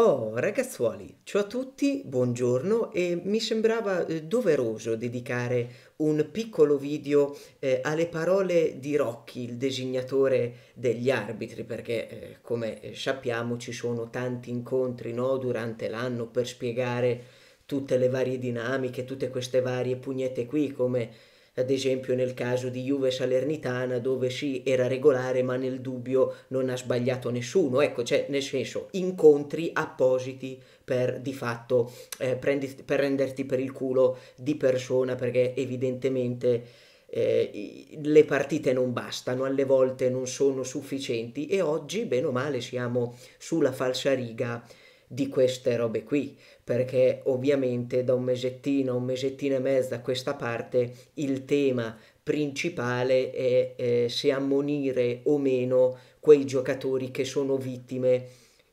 Oh, ragazzuoli, ciao a tutti, buongiorno e mi sembrava eh, doveroso dedicare un piccolo video eh, alle parole di Rocchi, il designatore degli arbitri, perché eh, come eh, sappiamo ci sono tanti incontri no, durante l'anno per spiegare tutte le varie dinamiche, tutte queste varie pugnette qui, come ad esempio nel caso di Juve Salernitana dove sì era regolare ma nel dubbio non ha sbagliato nessuno, ecco, cioè nel senso incontri appositi per di fatto eh, prendi, per renderti per il culo di persona perché evidentemente... Eh, le partite non bastano, alle volte non sono sufficienti e oggi, bene o male, siamo sulla falsa riga di queste robe qui, perché ovviamente da un mesettino, un mesettino e mezzo a questa parte il tema principale è eh, se ammonire o meno quei giocatori che sono vittime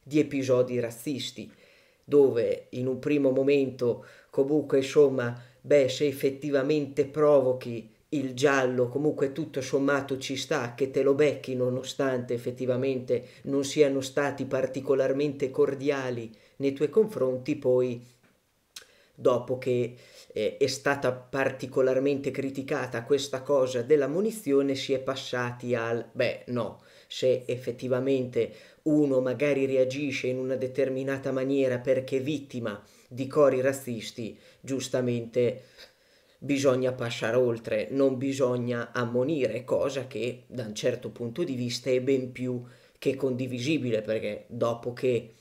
di episodi razzisti, dove in un primo momento comunque insomma, beh, se effettivamente provochi il giallo comunque tutto sommato ci sta che te lo becchi nonostante effettivamente non siano stati particolarmente cordiali nei tuoi confronti, poi dopo che eh, è stata particolarmente criticata questa cosa della munizione si è passati al beh no, se effettivamente uno magari reagisce in una determinata maniera perché vittima di cori razzisti, giustamente bisogna passare oltre, non bisogna ammonire, cosa che da un certo punto di vista è ben più che condivisibile, perché dopo che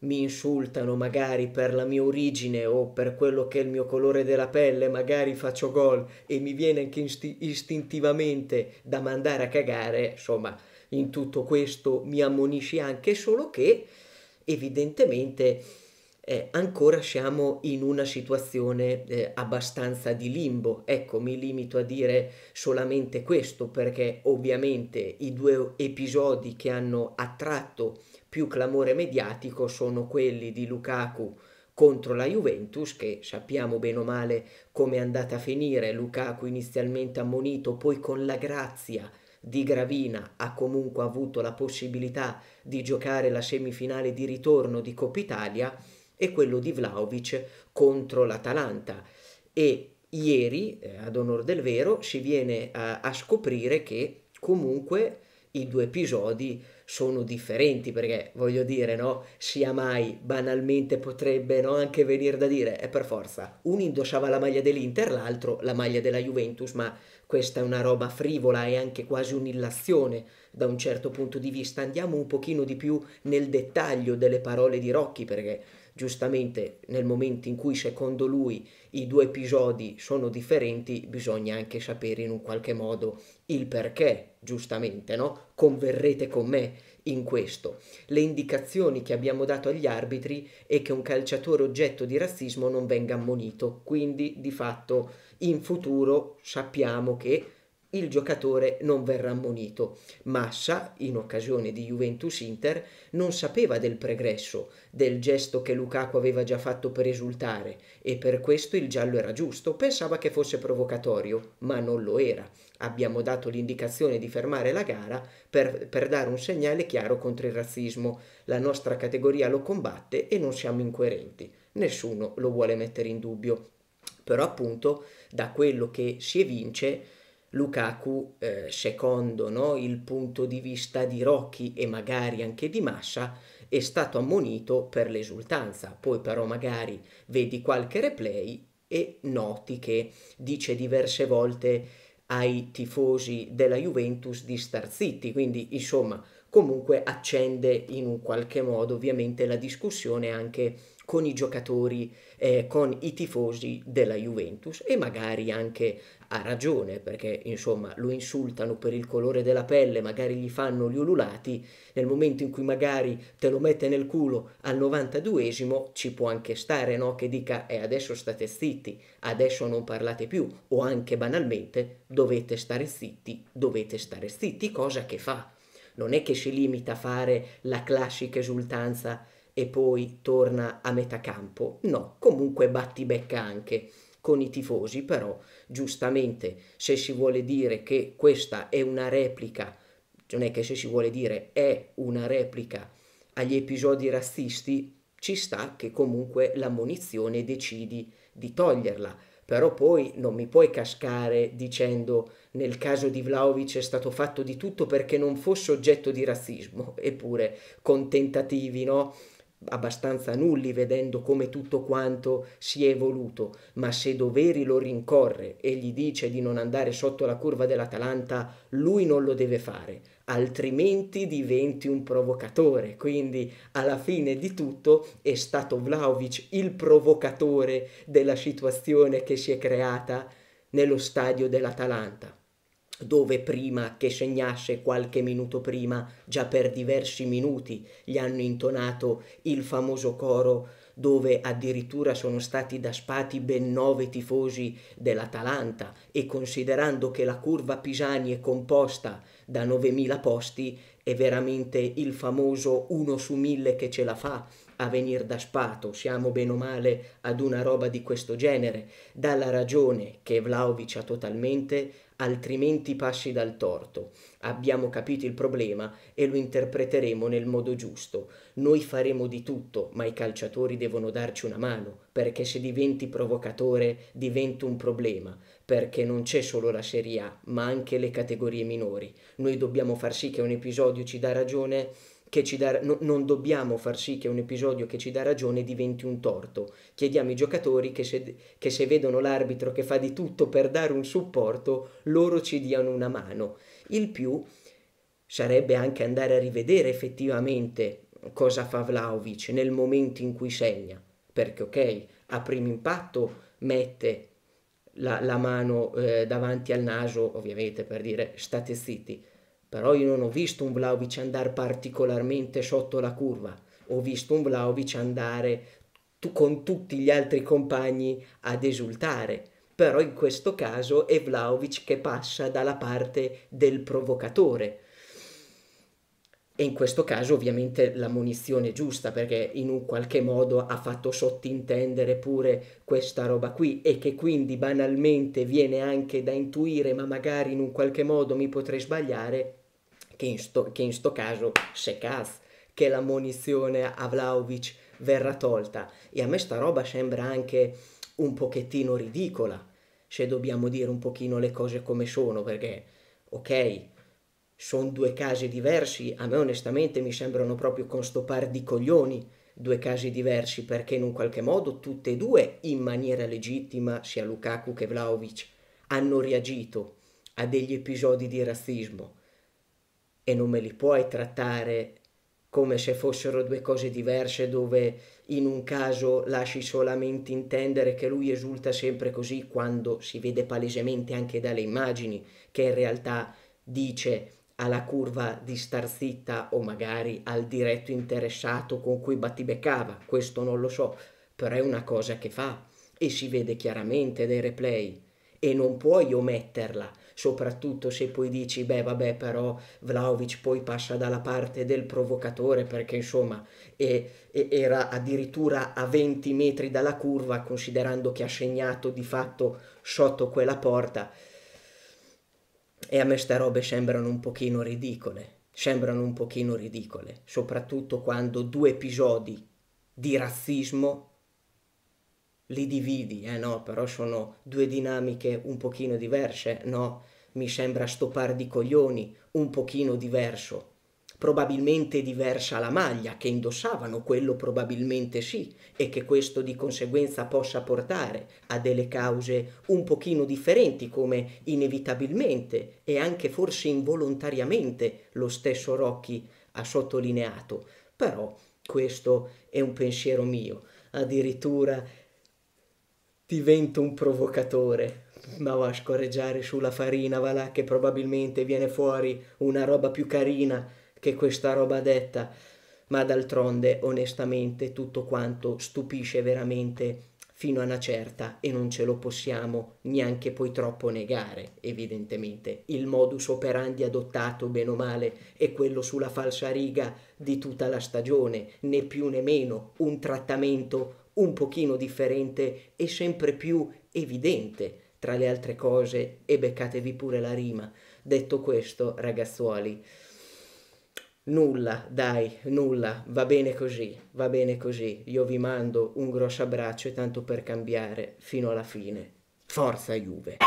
mi insultano magari per la mia origine o per quello che è il mio colore della pelle, magari faccio gol e mi viene anche isti- istintivamente da mandare a cagare, insomma, in tutto questo mi ammonisci anche, solo che evidentemente eh, ancora siamo in una situazione eh, abbastanza di limbo. Ecco, mi limito a dire solamente questo perché ovviamente i due episodi che hanno attratto più clamore mediatico sono quelli di Lukaku contro la Juventus che sappiamo bene o male come è andata a finire. Lukaku inizialmente ammonito, poi con la grazia di Gravina ha comunque avuto la possibilità di giocare la semifinale di ritorno di Coppa Italia e quello di Vlaovic contro l'Atalanta. E ieri, eh, ad onor del vero, si viene a, eh, a scoprire che comunque i due episodi sono differenti perché voglio dire no sia mai banalmente potrebbe no, anche venire da dire è per forza uno indossava la maglia dell'Inter l'altro la maglia della Juventus ma questa è una roba frivola e anche quasi un'illazione da un certo punto di vista andiamo un pochino di più nel dettaglio delle parole di Rocchi perché giustamente nel momento in cui secondo lui i due episodi sono differenti, bisogna anche sapere in un qualche modo il perché, giustamente, no? Converrete con me in questo. Le indicazioni che abbiamo dato agli arbitri è che un calciatore oggetto di razzismo non venga ammonito, quindi di fatto in futuro sappiamo che il giocatore non verrà ammonito. Massa, in occasione di Juventus-Inter, non sapeva del pregresso, del gesto che Lukaku aveva già fatto per esultare e per questo il giallo era giusto, pensava che fosse provocatorio, ma non lo era. Abbiamo dato l'indicazione di fermare la gara per, per dare un segnale chiaro contro il razzismo. La nostra categoria lo combatte e non siamo incoerenti. Nessuno lo vuole mettere in dubbio. Però appunto da quello che si evince Lukaku, eh, secondo no, il punto di vista di Rocchi e magari anche di Massa, è stato ammonito per l'esultanza. Poi però magari vedi qualche replay e noti che dice diverse volte ai tifosi della Juventus di star zitti. Quindi, insomma, comunque accende in un qualche modo ovviamente la discussione anche con i giocatori, eh, con i tifosi della Juventus e magari anche ha ragione perché insomma lo insultano per il colore della pelle, magari gli fanno gli ululati, nel momento in cui magari te lo mette nel culo al 92esimo ci può anche stare no? che dica eh, adesso state zitti, adesso non parlate più o anche banalmente dovete stare zitti, dovete stare zitti, cosa che fa non è che si limita a fare la classica esultanza e poi torna a metà campo, no, comunque batti becca anche con i tifosi, però giustamente se si vuole dire che questa è una replica, non è che se si vuole dire è una replica agli episodi razzisti, ci sta che comunque l'ammonizione decidi di toglierla però poi non mi puoi cascare dicendo nel caso di Vlaovic è stato fatto di tutto perché non fosse oggetto di razzismo, eppure con tentativi, no? abbastanza nulli vedendo come tutto quanto si è evoluto, ma se Doveri lo rincorre e gli dice di non andare sotto la curva dell'Atalanta, lui non lo deve fare, altrimenti diventi un provocatore. Quindi alla fine di tutto è stato Vlaovic il provocatore della situazione che si è creata nello stadio dell'Atalanta dove prima che segnasse qualche minuto prima, già per diversi minuti, gli hanno intonato il famoso coro dove addirittura sono stati daspati ben nove tifosi dell'Atalanta e considerando che la curva Pisani è composta da 9.000 posti, è veramente il famoso uno su mille che ce la fa a venire da spato, siamo bene o male ad una roba di questo genere, dalla ragione che Vlaovic ha totalmente altrimenti pasci dal torto. Abbiamo capito il problema e lo interpreteremo nel modo giusto. Noi faremo di tutto, ma i calciatori devono darci una mano, perché se diventi provocatore diventa un problema, perché non c'è solo la Serie A, ma anche le categorie minori. Noi dobbiamo far sì che un episodio ci dà ragione che ci dà, no, non dobbiamo far sì che un episodio che ci dà ragione diventi un torto. Chiediamo ai giocatori che se, che se vedono l'arbitro che fa di tutto per dare un supporto, loro ci diano una mano. Il più sarebbe anche andare a rivedere effettivamente cosa fa Vlaovic nel momento in cui segna, perché ok, a primo impatto mette la, la mano eh, davanti al naso, ovviamente per dire state zitti, però io non ho visto un Vlaovic andare particolarmente sotto la curva, ho visto un Vlaovic andare tu, con tutti gli altri compagni ad esultare, però in questo caso è Vlaovic che passa dalla parte del provocatore. E in questo caso ovviamente la munizione è giusta perché in un qualche modo ha fatto sottintendere pure questa roba qui e che quindi banalmente viene anche da intuire ma magari in un qualche modo mi potrei sbagliare che in sto, che in sto caso Sekaz, che la munizione a Vlaovic verrà tolta. E a me sta roba sembra anche un pochettino ridicola, se dobbiamo dire un pochino le cose come sono, perché, ok, sono due casi diversi, a me onestamente mi sembrano proprio con sto par di coglioni due casi diversi, perché in un qualche modo tutte e due, in maniera legittima, sia Lukaku che Vlaovic, hanno reagito a degli episodi di razzismo e non me li puoi trattare come se fossero due cose diverse dove in un caso lasci solamente intendere che lui esulta sempre così quando si vede palesemente anche dalle immagini che in realtà dice alla curva di star zitta o magari al diretto interessato con cui battibeccava, questo non lo so, però è una cosa che fa e si vede chiaramente dai replay e non puoi ometterla soprattutto se poi dici beh vabbè però Vlaovic poi passa dalla parte del provocatore perché insomma è, è, era addirittura a 20 metri dalla curva considerando che ha segnato di fatto sotto quella porta e a me ste robe sembrano un pochino ridicole sembrano un pochino ridicole soprattutto quando due episodi di razzismo li dividi, eh no, però sono due dinamiche un pochino diverse, no? Mi sembra sto par di coglioni un pochino diverso. Probabilmente diversa la maglia che indossavano, quello probabilmente sì, e che questo di conseguenza possa portare a delle cause un pochino differenti, come inevitabilmente e anche forse involontariamente lo stesso Rocchi ha sottolineato. Però questo è un pensiero mio. Addirittura divento un provocatore. Ma va a scorreggiare sulla farina, va là che probabilmente viene fuori una roba più carina che questa roba detta. Ma d'altronde, onestamente, tutto quanto stupisce veramente fino a una certa e non ce lo possiamo neanche poi troppo negare, evidentemente. Il modus operandi adottato, bene o male, è quello sulla falsa riga di tutta la stagione, né più né meno, un trattamento un pochino differente e sempre più evidente tra le altre cose e beccatevi pure la rima. Detto questo, ragazzuoli, nulla, dai, nulla, va bene così, va bene così. Io vi mando un grosso abbraccio e tanto per cambiare fino alla fine. Forza Juve!